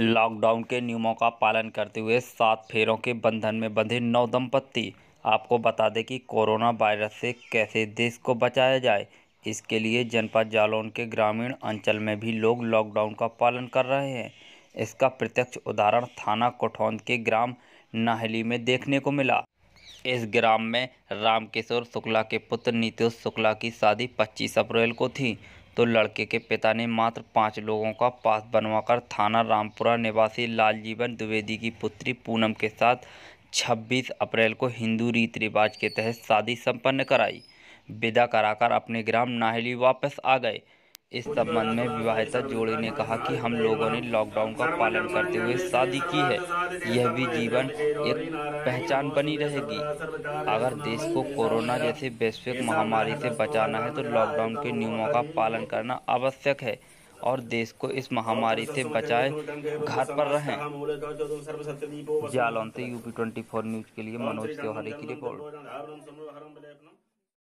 lockdown के नियमों का पालन करते हुए सात फेरों के बंधन में बंधे नौ दंपत्ति आपको बता दें कि कोरोना वायरस से कैसे देश को बचाया जाए इसके लिए जनपद जालौन के ग्रामीण अंचल में भी लोग लॉकडाउन का पालन कर रहे हैं इसका प्रत्यक्ष उदाहरण थाना कोठौंद के ग्राम नाहली में देखने को मिला इस ग्राम में रामकिशोर शुक्ला के पुत्र नीतीश शुक्ला की शादी 25 अप्रैल को थी तो लड़के के पिता ने मात्र पाँच लोगों का पास बनवाकर थाना रामपुरा निवासी लालजीवन द्विवेदी की पुत्री पूनम के साथ 26 अप्रैल को हिंदू रीत रिवाज के तहत शादी संपन्न कराई विदा कराकर अपने ग्राम नाहली वापस आ गए इस संबंध में विवाहिता जोड़ी ने कहा कि हम लोगों ने लॉकडाउन का पालन करते हुए शादी की है यह भी जीवन एक पहचान बनी रहेगी अगर देश को कोरोना जैसे वैश्विक महामारी से बचाना है तो लॉकडाउन के नियमों का पालन करना आवश्यक है और देश को इस महामारी से बचाए घर पर रहें जालौन से यूपी ट्वेंटी फोर न्यूज के लिए मनोज त्यौहारी की रिपोर्ट